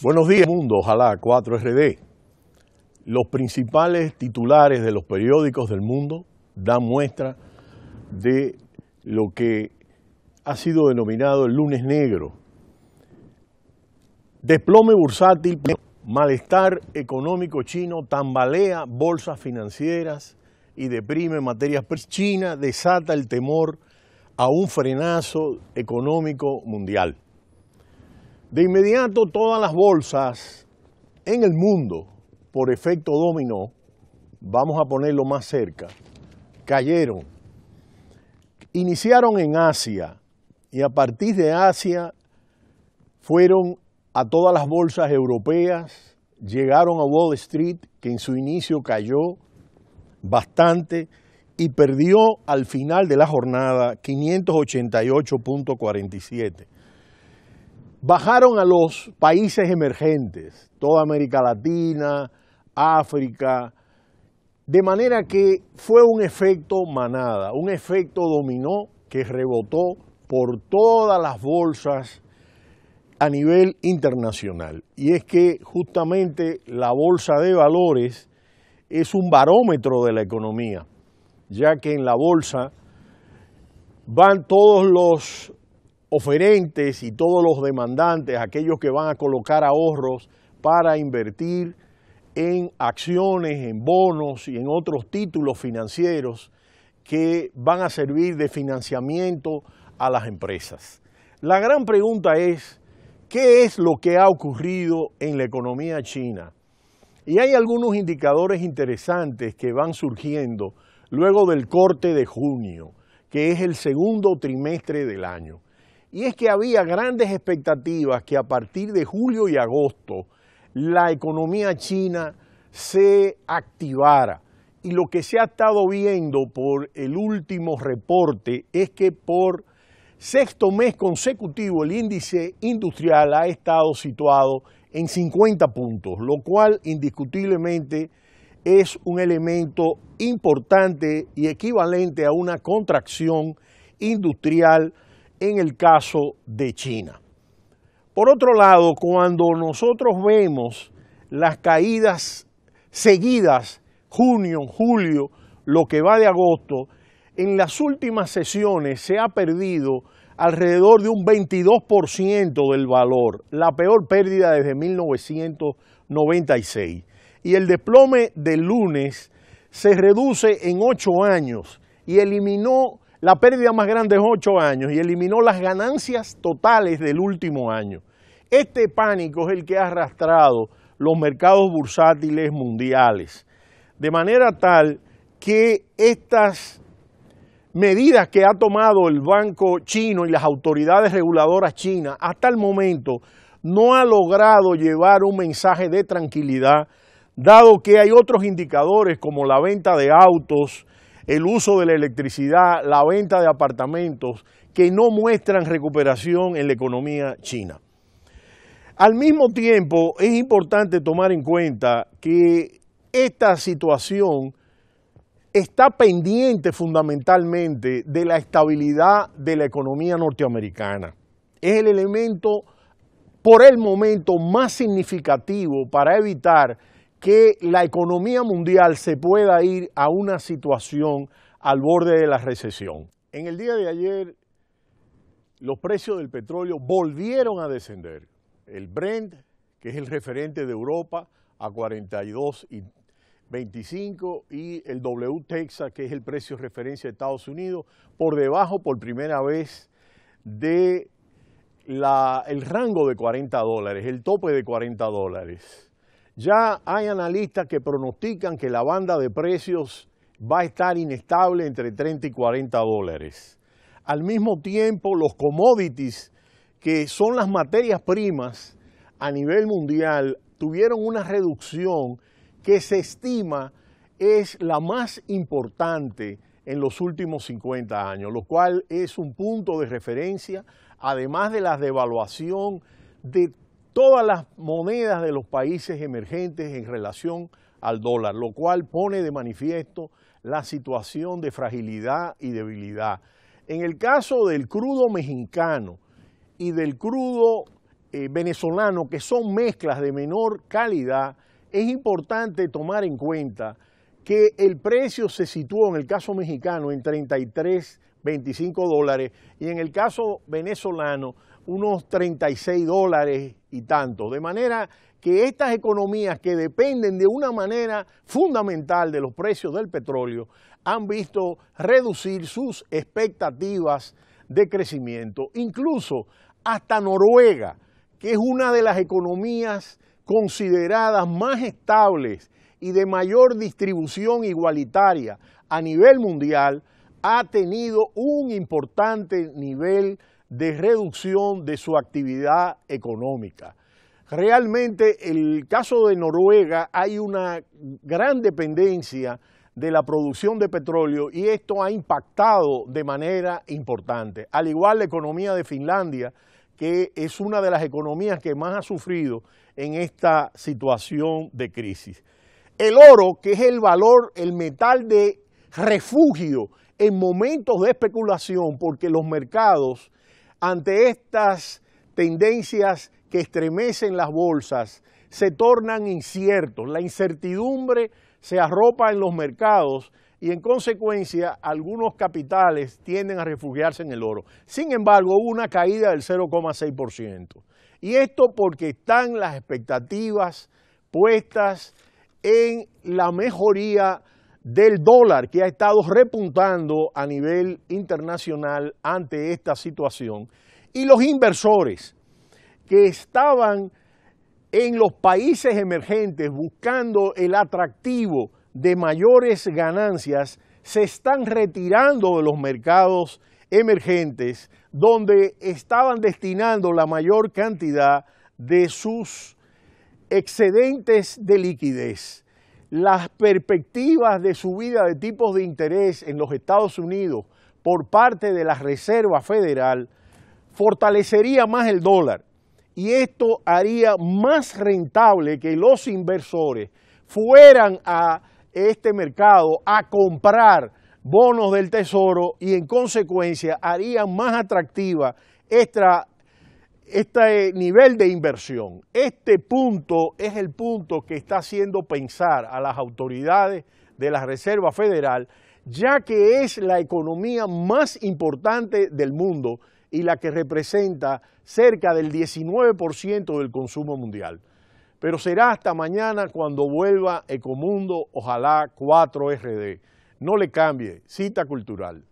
Buenos días, mundo. Ojalá 4RD. Los principales titulares de los periódicos del mundo dan muestra de lo que ha sido denominado el lunes negro. Desplome bursátil, malestar económico chino, tambalea bolsas financieras y deprime materias China desata el temor a un frenazo económico mundial. De inmediato todas las bolsas en el mundo, por efecto dominó, vamos a ponerlo más cerca, cayeron. Iniciaron en Asia y a partir de Asia fueron a todas las bolsas europeas, llegaron a Wall Street, que en su inicio cayó bastante y perdió al final de la jornada 588.47 bajaron a los países emergentes, toda América Latina, África, de manera que fue un efecto manada, un efecto dominó que rebotó por todas las bolsas a nivel internacional. Y es que justamente la bolsa de valores es un barómetro de la economía, ya que en la bolsa van todos los oferentes y todos los demandantes, aquellos que van a colocar ahorros para invertir en acciones, en bonos y en otros títulos financieros que van a servir de financiamiento a las empresas. La gran pregunta es, ¿qué es lo que ha ocurrido en la economía china? Y hay algunos indicadores interesantes que van surgiendo luego del corte de junio, que es el segundo trimestre del año y es que había grandes expectativas que a partir de julio y agosto la economía china se activara. Y lo que se ha estado viendo por el último reporte es que por sexto mes consecutivo el índice industrial ha estado situado en 50 puntos, lo cual indiscutiblemente es un elemento importante y equivalente a una contracción industrial en el caso de China. Por otro lado, cuando nosotros vemos las caídas seguidas, junio, julio, lo que va de agosto, en las últimas sesiones se ha perdido alrededor de un 22% del valor, la peor pérdida desde 1996. Y el desplome del lunes se reduce en ocho años y eliminó la pérdida más grande es ocho años y eliminó las ganancias totales del último año. Este pánico es el que ha arrastrado los mercados bursátiles mundiales. De manera tal que estas medidas que ha tomado el Banco chino y las autoridades reguladoras chinas hasta el momento no ha logrado llevar un mensaje de tranquilidad, dado que hay otros indicadores como la venta de autos, el uso de la electricidad, la venta de apartamentos, que no muestran recuperación en la economía china. Al mismo tiempo, es importante tomar en cuenta que esta situación está pendiente fundamentalmente de la estabilidad de la economía norteamericana. Es el elemento por el momento más significativo para evitar que la economía mundial se pueda ir a una situación al borde de la recesión. En el día de ayer, los precios del petróleo volvieron a descender. El Brent, que es el referente de Europa, a 42.25 y y el W Texas, que es el precio de referencia de Estados Unidos, por debajo por primera vez de el rango de 40 dólares, el tope de 40 dólares. Ya hay analistas que pronostican que la banda de precios va a estar inestable entre 30 y 40 dólares. Al mismo tiempo, los commodities, que son las materias primas a nivel mundial, tuvieron una reducción que se estima es la más importante en los últimos 50 años, lo cual es un punto de referencia, además de la devaluación de todas las monedas de los países emergentes en relación al dólar, lo cual pone de manifiesto la situación de fragilidad y debilidad. En el caso del crudo mexicano y del crudo eh, venezolano, que son mezclas de menor calidad, es importante tomar en cuenta que el precio se situó en el caso mexicano en 33.25 dólares y en el caso venezolano unos 36 dólares y tanto. De manera que estas economías que dependen de una manera fundamental de los precios del petróleo han visto reducir sus expectativas de crecimiento. Incluso hasta Noruega, que es una de las economías consideradas más estables y de mayor distribución igualitaria a nivel mundial, ha tenido un importante nivel de reducción de su actividad económica. Realmente el caso de Noruega hay una gran dependencia de la producción de petróleo y esto ha impactado de manera importante. Al igual la economía de Finlandia, que es una de las economías que más ha sufrido en esta situación de crisis. El oro, que es el valor, el metal de refugio en momentos de especulación, porque los mercados ante estas tendencias que estremecen las bolsas se tornan inciertos. La incertidumbre se arropa en los mercados y en consecuencia algunos capitales tienden a refugiarse en el oro. Sin embargo, hubo una caída del 0,6%. Y esto porque están las expectativas puestas en la mejoría del dólar que ha estado repuntando a nivel internacional ante esta situación y los inversores que estaban en los países emergentes buscando el atractivo de mayores ganancias se están retirando de los mercados emergentes donde estaban destinando la mayor cantidad de sus excedentes de liquidez las perspectivas de subida de tipos de interés en los Estados Unidos por parte de la Reserva Federal fortalecería más el dólar y esto haría más rentable que los inversores fueran a este mercado a comprar bonos del tesoro y en consecuencia haría más atractiva esta este nivel de inversión. Este punto es el punto que está haciendo pensar a las autoridades de la Reserva Federal, ya que es la economía más importante del mundo y la que representa cerca del 19% del consumo mundial. Pero será hasta mañana cuando vuelva Ecomundo, ojalá 4RD. No le cambie, cita cultural.